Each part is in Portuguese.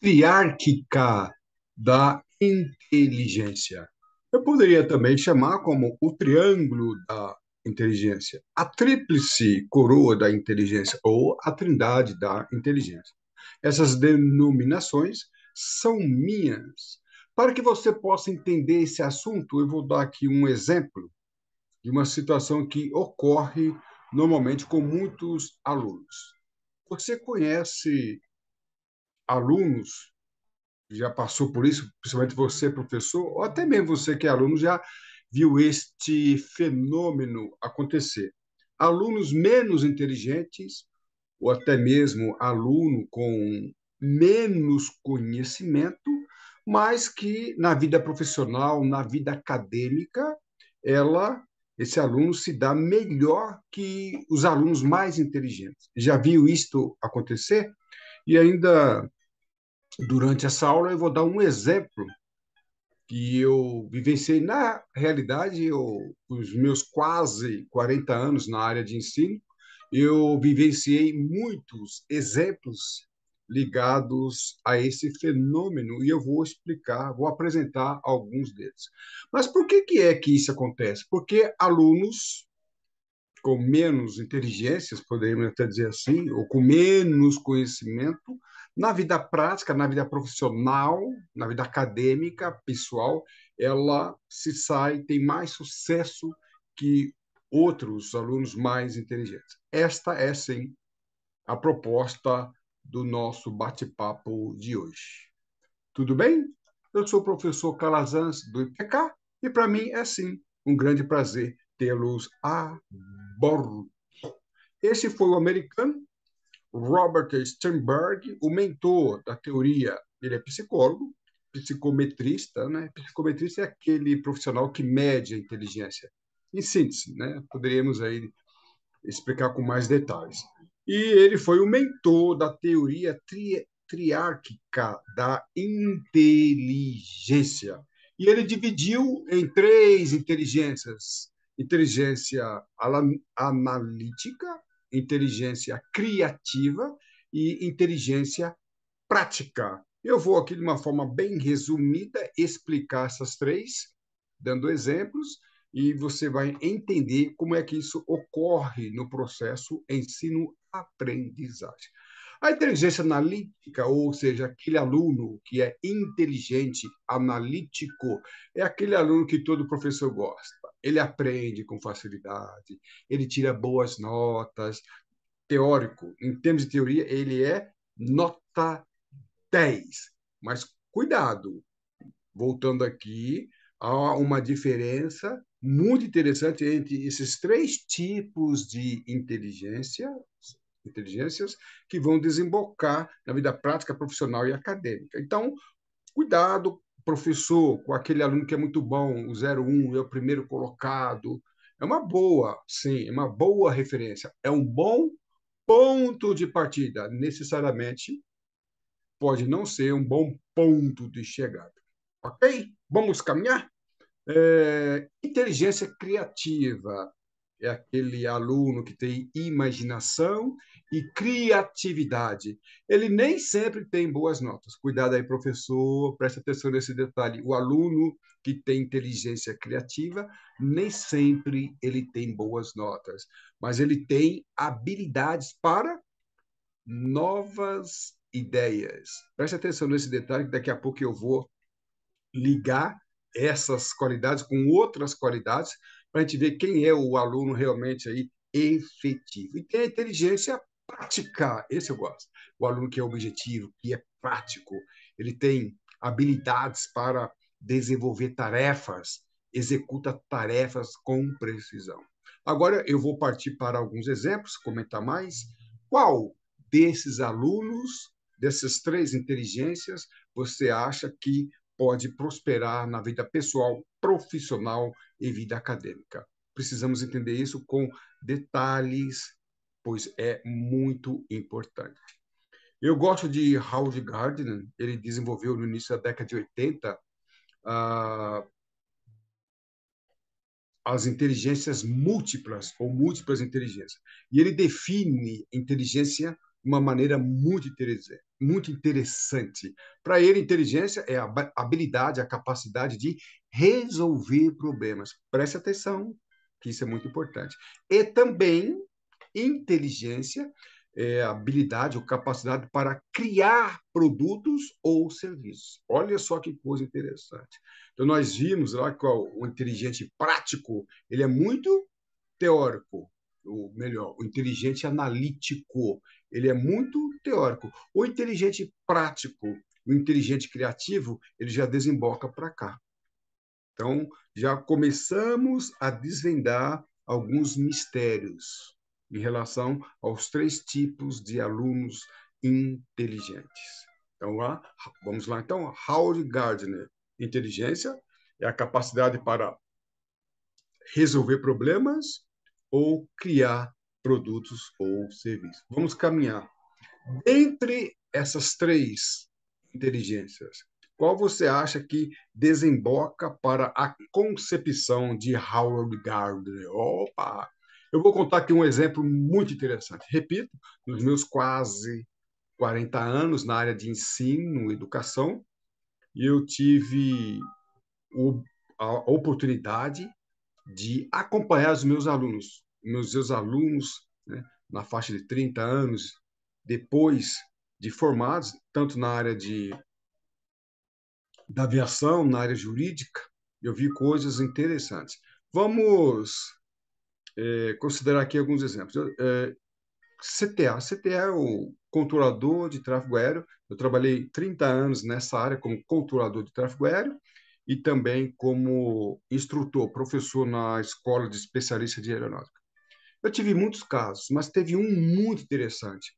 triárquica da inteligência. Eu poderia também chamar como o triângulo da inteligência, a tríplice coroa da inteligência ou a trindade da inteligência. Essas denominações são minhas. Para que você possa entender esse assunto, eu vou dar aqui um exemplo de uma situação que ocorre normalmente com muitos alunos. Você conhece alunos já passou por isso, principalmente você, professor, ou até mesmo você que é aluno, já viu este fenômeno acontecer. Alunos menos inteligentes, ou até mesmo aluno com menos conhecimento, mas que na vida profissional, na vida acadêmica, ela esse aluno se dá melhor que os alunos mais inteligentes. Já viu isto acontecer? E ainda durante essa aula eu vou dar um exemplo que eu vivenciei na realidade, eu, os meus quase 40 anos na área de ensino, eu vivenciei muitos exemplos ligados a esse fenômeno e eu vou explicar, vou apresentar alguns deles. Mas por que, que é que isso acontece? Porque alunos com menos inteligências, poderíamos até dizer assim, ou com menos conhecimento, na vida prática, na vida profissional, na vida acadêmica, pessoal, ela se sai, tem mais sucesso que outros alunos mais inteligentes. Esta é, sim, a proposta do nosso bate-papo de hoje. Tudo bem? Eu sou o professor Calazans do IPK e para mim é sim um grande prazer tê-los a bordo. Esse foi o americano Robert Sternberg, o mentor da teoria, ele é psicólogo, psicometrista, né? Psicometrista é aquele profissional que mede a inteligência. Em síntese, né? Poderíamos aí explicar com mais detalhes. E ele foi o mentor da teoria tri triárquica da inteligência. E ele dividiu em três inteligências: inteligência analítica, inteligência criativa e inteligência prática. Eu vou aqui, de uma forma bem resumida, explicar essas três, dando exemplos, e você vai entender como é que isso ocorre no processo ensino-aprendizagem. A inteligência analítica, ou seja, aquele aluno que é inteligente, analítico, é aquele aluno que todo professor gosta ele aprende com facilidade, ele tira boas notas. Teórico, em termos de teoria, ele é nota 10. Mas cuidado, voltando aqui, há uma diferença muito interessante entre esses três tipos de inteligência, inteligências que vão desembocar na vida prática, profissional e acadêmica. Então, cuidado professor com aquele aluno que é muito bom, o 01 é o primeiro colocado. É uma boa, sim, é uma boa referência. É um bom ponto de partida. Necessariamente pode não ser um bom ponto de chegada. Ok? Vamos caminhar? É, inteligência criativa é aquele aluno que tem imaginação e criatividade. Ele nem sempre tem boas notas. Cuidado aí, professor, presta atenção nesse detalhe. O aluno que tem inteligência criativa, nem sempre ele tem boas notas, mas ele tem habilidades para novas ideias. Preste atenção nesse detalhe, que daqui a pouco eu vou ligar essas qualidades com outras qualidades para a gente ver quem é o aluno realmente aí efetivo. E tem a inteligência prática esse eu gosto. O aluno que é objetivo, que é prático, ele tem habilidades para desenvolver tarefas, executa tarefas com precisão. Agora eu vou partir para alguns exemplos, comentar mais. Qual desses alunos, dessas três inteligências, você acha que pode prosperar na vida pessoal, profissional e vida acadêmica. Precisamos entender isso com detalhes, pois é muito importante. Eu gosto de Howard Gardner, ele desenvolveu no início da década de 80 uh, ah, as inteligências múltiplas ou múltiplas inteligências. E ele define inteligência uma maneira muito interessante. Muito interessante. Para ele, inteligência é a habilidade, a capacidade de resolver problemas. Preste atenção, que isso é muito importante. E também inteligência é habilidade ou capacidade para criar produtos ou serviços. Olha só que coisa interessante. Então nós vimos lá que o inteligente prático ele é muito teórico, ou melhor, o inteligente analítico, ele é muito teórico. O inteligente prático, o inteligente criativo, ele já desemboca para cá. Então, já começamos a desvendar alguns mistérios em relação aos três tipos de alunos inteligentes. Então, lá, vamos lá, então, Howard Gardner. Inteligência é a capacidade para resolver problemas ou criar produtos ou serviços. Vamos caminhar. Dentre essas três inteligências, qual você acha que desemboca para a concepção de Howard Gardner? Opa! Eu vou contar aqui um exemplo muito interessante. Repito, nos meus quase 40 anos na área de ensino, educação, eu tive a oportunidade de acompanhar os meus alunos, meus, meus alunos né, na faixa de 30 anos, depois de formados, tanto na área de, da aviação, na área jurídica, eu vi coisas interessantes. Vamos é, considerar aqui alguns exemplos. É, CTA. CTA é o controlador de tráfego aéreo. Eu trabalhei 30 anos nessa área como controlador de tráfego aéreo e também como instrutor, professor na escola de especialista de aeronáutica. Eu tive muitos casos, mas teve um muito interessante,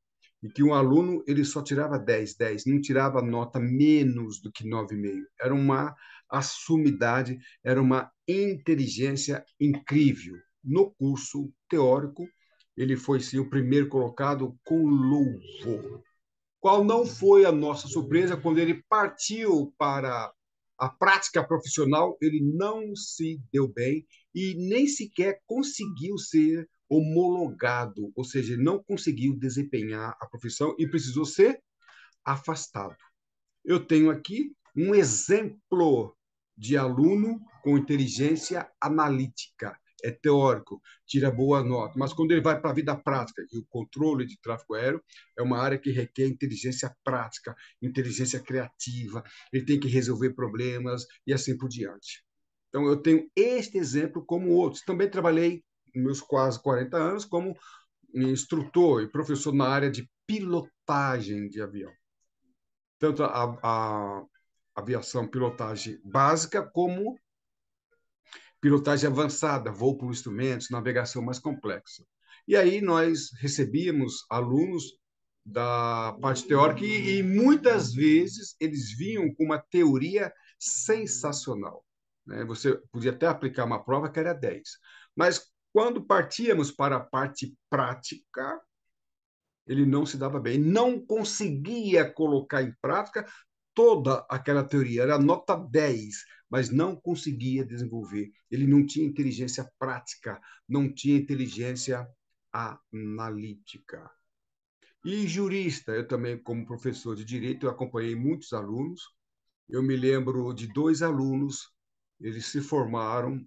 em que um aluno ele só tirava 10, 10, não tirava nota menos do que 9,5. Era uma assumidade, era uma inteligência incrível. No curso teórico, ele foi sim o primeiro colocado com louvor. Qual não foi a nossa surpresa quando ele partiu para a prática profissional, ele não se deu bem e nem sequer conseguiu ser homologado, ou seja, não conseguiu desempenhar a profissão e precisou ser afastado. Eu tenho aqui um exemplo de aluno com inteligência analítica é teórico, tira boa nota, mas quando ele vai para a vida prática, e o controle de tráfego aéreo é uma área que requer inteligência prática, inteligência criativa, ele tem que resolver problemas e assim por diante. Então, eu tenho este exemplo como outros. Também trabalhei, meus quase 40 anos, como instrutor e professor na área de pilotagem de avião. Tanto a, a aviação pilotagem básica como pilotagem avançada, voo por instrumentos, navegação mais complexa. E aí nós recebíamos alunos da parte teórica e, e muitas vezes eles vinham com uma teoria sensacional. Né? Você podia até aplicar uma prova que era 10. Mas quando partíamos para a parte prática, ele não se dava bem, não conseguia colocar em prática toda aquela teoria, era nota 10, mas não conseguia desenvolver. Ele não tinha inteligência prática, não tinha inteligência analítica. E jurista, eu também, como professor de direito, eu acompanhei muitos alunos. Eu me lembro de dois alunos, eles se formaram,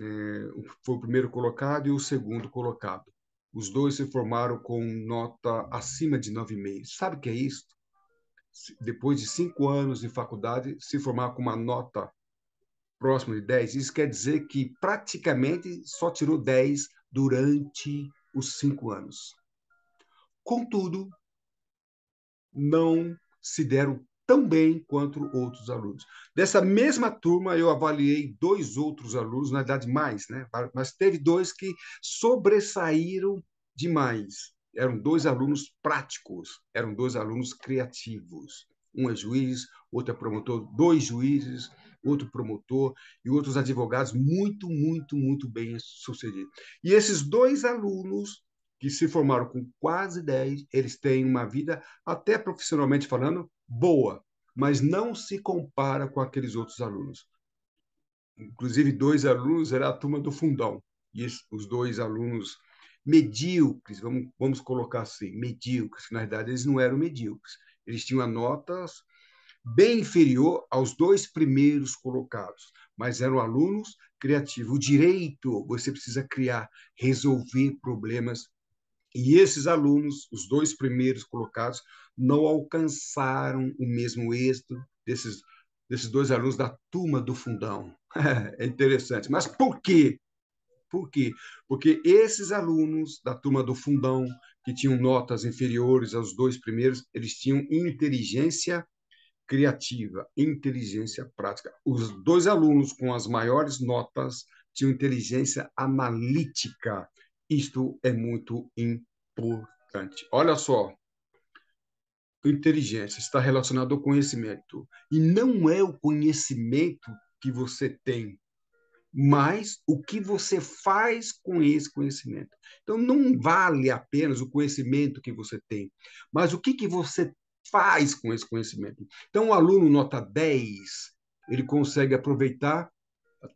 eh, foi o primeiro colocado e o segundo colocado. Os dois se formaram com nota acima de 9,5. Sabe o que é isso? Depois de cinco anos de faculdade, se formar com uma nota próximo de 10, isso quer dizer que praticamente só tirou 10 durante os cinco anos. Contudo, não se deram tão bem quanto outros alunos. Dessa mesma turma, eu avaliei dois outros alunos, na verdade, mais, né? mas teve dois que sobressaíram demais. Eram dois alunos práticos, eram dois alunos criativos um é juiz, outro é promotor, dois juízes, outro promotor e outros advogados muito, muito, muito bem sucedidos. E esses dois alunos que se formaram com quase 10, eles têm uma vida, até profissionalmente falando, boa, mas não se compara com aqueles outros alunos. Inclusive, dois alunos era a turma do fundão, e os dois alunos medíocres, vamos, vamos colocar assim, medíocres, na verdade eles não eram medíocres, eles tinham notas bem inferior aos dois primeiros colocados, mas eram alunos criativos. O direito, você precisa criar, resolver problemas. E esses alunos, os dois primeiros colocados, não alcançaram o mesmo êxito desses, desses dois alunos da turma do fundão. é interessante. Mas por quê? Por quê? Porque esses alunos da turma do fundão que tinham notas inferiores aos dois primeiros, eles tinham inteligência criativa, inteligência prática. Os dois alunos com as maiores notas tinham inteligência analítica. Isto é muito importante. Olha só. Inteligência está relacionada ao conhecimento. E não é o conhecimento que você tem mas o que você faz com esse conhecimento. Então, não vale apenas o conhecimento que você tem, mas o que, que você faz com esse conhecimento. Então, o um aluno nota 10, ele consegue aproveitar,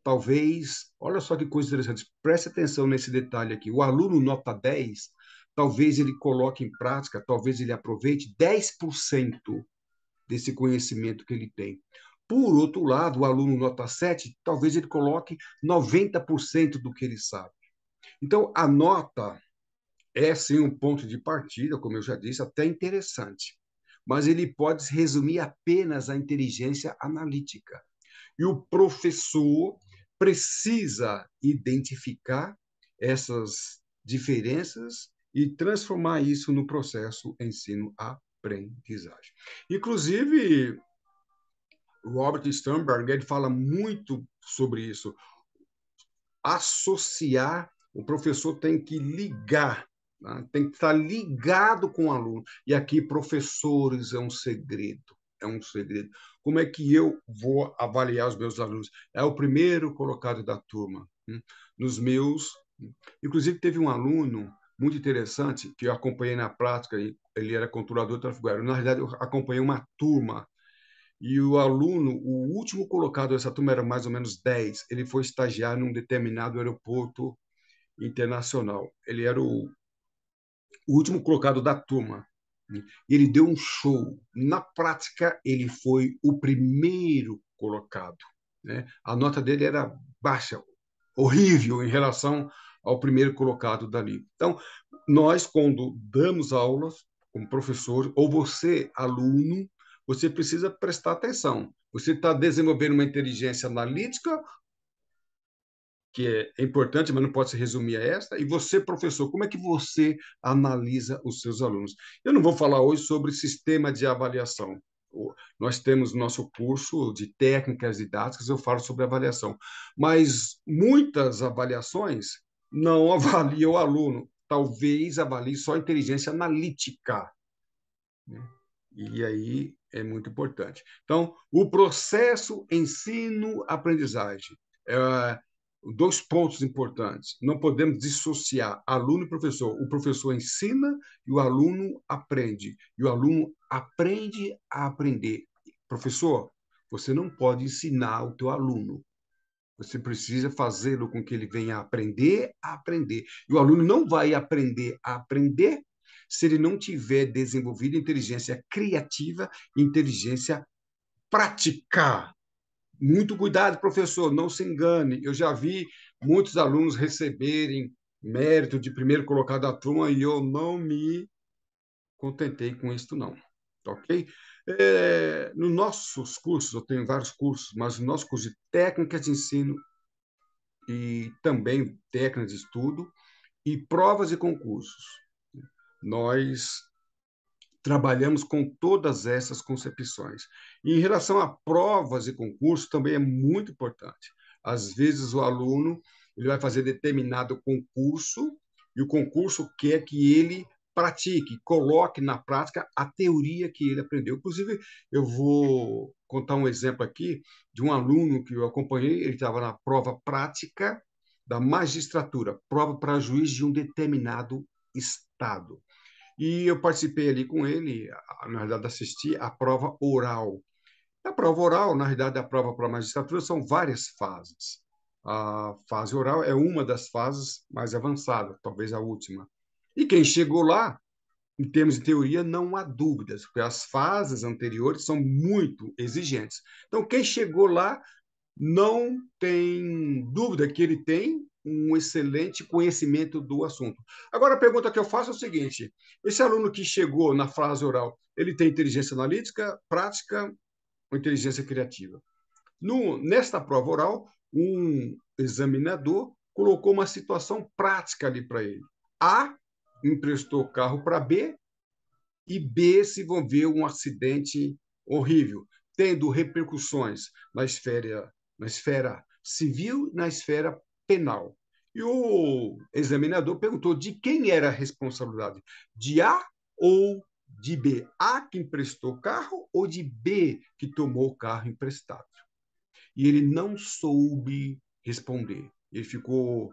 talvez, olha só que coisa interessante, preste atenção nesse detalhe aqui. O aluno nota 10, talvez ele coloque em prática, talvez ele aproveite 10% desse conhecimento que ele tem. Por outro lado, o aluno nota 7, talvez ele coloque 90% do que ele sabe. Então, a nota é sim um ponto de partida, como eu já disse, até interessante, mas ele pode se resumir apenas à inteligência analítica. E o professor precisa identificar essas diferenças e transformar isso no processo ensino-aprendizagem. Inclusive, Robert Sternberg ele fala muito sobre isso. Associar, o professor tem que ligar, né? tem que estar ligado com o aluno. E aqui, professores, é um segredo. É um segredo. Como é que eu vou avaliar os meus alunos? É o primeiro colocado da turma. Né? Nos meus. Né? Inclusive, teve um aluno muito interessante que eu acompanhei na prática, ele era controlador tarifário. Na realidade, eu acompanhei uma turma e o aluno, o último colocado dessa turma era mais ou menos 10, ele foi estagiar num determinado aeroporto internacional. Ele era o, o último colocado da turma. Né? E ele deu um show. Na prática, ele foi o primeiro colocado. Né? A nota dele era baixa, horrível em relação ao primeiro colocado dali. Então, nós, quando damos aulas, como professor, ou você, aluno, você precisa prestar atenção. Você está desenvolvendo uma inteligência analítica, que é importante, mas não pode se resumir a esta. E você, professor, como é que você analisa os seus alunos? Eu não vou falar hoje sobre sistema de avaliação. Nós temos nosso curso de técnicas didáticas, eu falo sobre avaliação. Mas muitas avaliações não avaliam o aluno, talvez avalie só a inteligência analítica. Né? E aí é muito importante. Então, o processo ensino-aprendizagem. É, dois pontos importantes. Não podemos dissociar aluno e professor. O professor ensina e o aluno aprende. E o aluno aprende a aprender. Professor, você não pode ensinar o teu aluno. Você precisa fazê-lo com que ele venha aprender a aprender. E o aluno não vai aprender a aprender se ele não tiver desenvolvido inteligência criativa, inteligência prática. Muito cuidado, professor, não se engane. Eu já vi muitos alunos receberem mérito de primeiro colocado da turma e eu não me contentei com isto, não. Ok? É, nos nossos cursos, eu tenho vários cursos, mas no nosso curso de técnicas de ensino e também técnicas de estudo e provas e concursos nós trabalhamos com todas essas concepções. E em relação a provas e concursos, também é muito importante. Às vezes, o aluno ele vai fazer determinado concurso e o concurso quer que ele pratique, coloque na prática a teoria que ele aprendeu. Inclusive, eu vou contar um exemplo aqui de um aluno que eu acompanhei, ele estava na prova prática da magistratura, prova para juiz de um determinado estado. E eu participei ali com ele, na verdade, assisti a prova oral. A prova oral, na verdade, a prova para a magistratura são várias fases. A fase oral é uma das fases mais avançada, talvez a última. E quem chegou lá, em termos de teoria, não há dúvidas, porque as fases anteriores são muito exigentes. Então, quem chegou lá não tem dúvida que ele tem um excelente conhecimento do assunto. Agora, a pergunta que eu faço é o seguinte: esse aluno que chegou na frase oral, ele tem inteligência analítica, prática ou inteligência criativa? No, nesta prova oral, um examinador colocou uma situação prática ali para ele. A emprestou carro para B e B se envolveu um acidente horrível, tendo repercussões na esfera, na esfera civil e na esfera penal. E o examinador perguntou de quem era a responsabilidade, de A ou de B? A que emprestou o carro ou de B que tomou o carro emprestado? E ele não soube responder. Ele ficou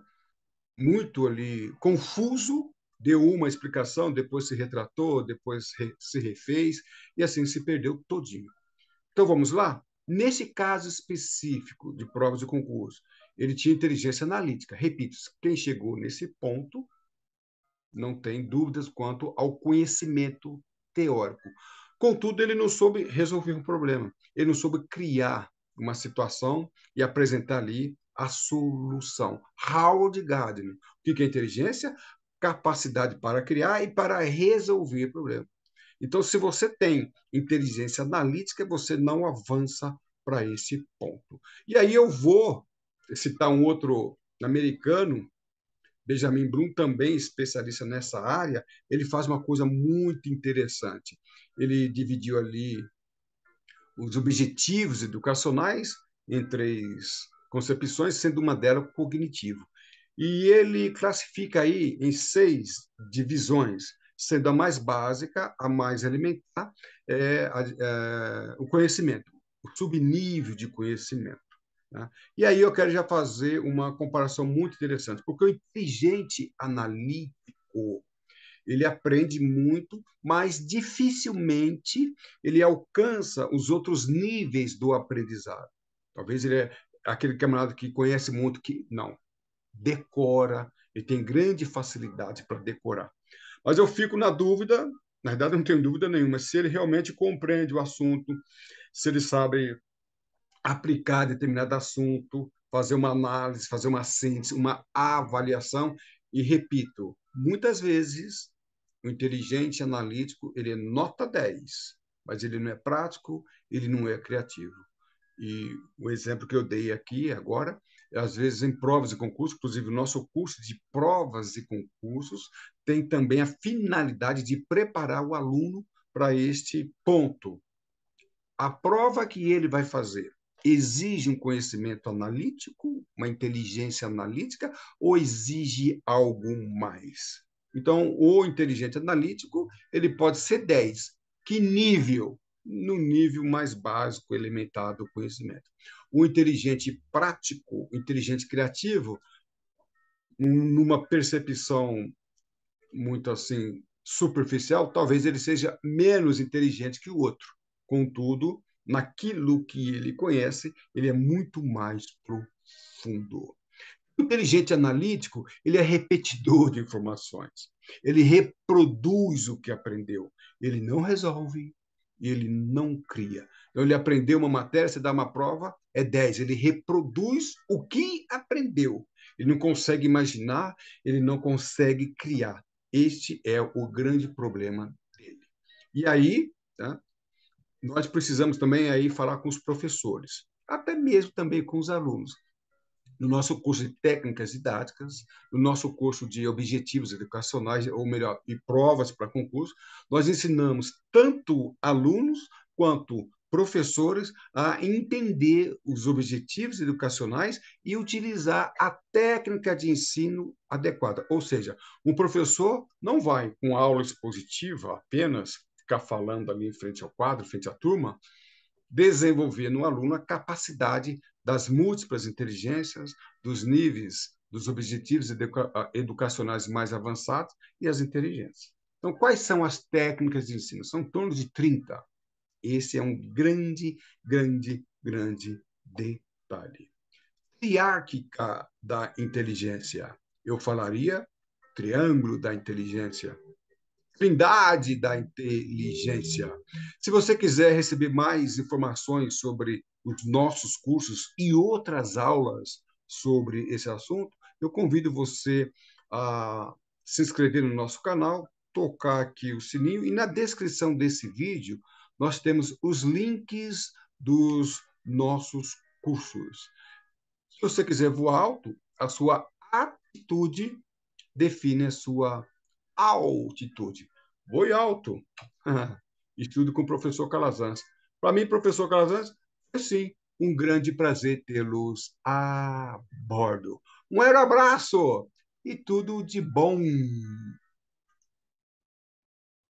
muito ali confuso, deu uma explicação, depois se retratou, depois se refez e assim se perdeu todinho. Então vamos lá? Nesse caso específico de provas de concurso, ele tinha inteligência analítica. Repito, quem chegou nesse ponto não tem dúvidas quanto ao conhecimento teórico. Contudo, ele não soube resolver um problema, ele não soube criar uma situação e apresentar ali a solução. Howard Gardner. O que é inteligência? Capacidade para criar e para resolver problema. Então, se você tem inteligência analítica, você não avança para esse ponto. E aí eu vou citar um outro americano, Benjamin Brum, também especialista nessa área, ele faz uma coisa muito interessante. Ele dividiu ali os objetivos educacionais em três concepções, sendo uma delas cognitivo. E ele classifica aí em seis divisões, sendo a mais básica, a mais elementar, é, é, o conhecimento, o subnível de conhecimento. Né? E aí eu quero já fazer uma comparação muito interessante, porque o inteligente analítico ele aprende muito, mas dificilmente ele alcança os outros níveis do aprendizado. Talvez ele é aquele camarada que conhece muito, que não, decora, ele tem grande facilidade para decorar. Mas eu fico na dúvida, na verdade não tenho dúvida nenhuma, se ele realmente compreende o assunto, se ele sabe aplicar determinado assunto, fazer uma análise, fazer uma síntese, uma avaliação. E repito, muitas vezes o inteligente analítico ele é nota 10, mas ele não é prático, ele não é criativo. E o exemplo que eu dei aqui agora, é, às vezes em provas e concursos, inclusive o nosso curso de provas e concursos tem também a finalidade de preparar o aluno para este ponto. A prova que ele vai fazer exige um conhecimento analítico, uma inteligência analítica, ou exige algo mais? Então, o inteligente analítico, ele pode ser 10. Que nível? No nível mais básico, elementar do conhecimento. O inteligente prático, inteligente criativo, numa percepção muito assim superficial, talvez ele seja menos inteligente que o outro. Contudo, naquilo que ele conhece, ele é muito mais profundo. O inteligente analítico, ele é repetidor de informações. Ele reproduz o que aprendeu. Ele não resolve, ele não cria. Então, ele aprendeu uma matéria, você dá uma prova, é 10. Ele reproduz o que aprendeu. Ele não consegue imaginar, ele não consegue criar. Este é o grande problema dele. E aí, tá? nós precisamos também aí falar com os professores, até mesmo também com os alunos. No nosso curso de técnicas didáticas, no nosso curso de objetivos educacionais, ou melhor, e provas para concurso, nós ensinamos tanto alunos quanto professores a entender os objetivos educacionais e utilizar a técnica de ensino adequada. Ou seja, um professor não vai com aula expositiva apenas ficar falando ali em frente ao quadro, frente à turma, desenvolver no aluno a capacidade das múltiplas inteligências, dos níveis, dos objetivos educa ah, educacionais mais avançados e as inteligências. Então, quais são as técnicas de ensino? São em torno de 30. Esse é um grande, grande, grande detalhe. Triárquica da inteligência. Eu falaria triângulo da inteligência, trindade da inteligência. Se você quiser receber mais informações sobre os nossos cursos e outras aulas sobre esse assunto, eu convido você a se inscrever no nosso canal, tocar aqui o sininho e na descrição desse vídeo nós temos os links dos nossos cursos. Se você quiser voar alto, a sua atitude define a sua altitude. Boi alto. Estudo com o professor Calazans. Para mim, professor Calazans, foi é sim um grande prazer tê-los a bordo. Um abraço e tudo de bom.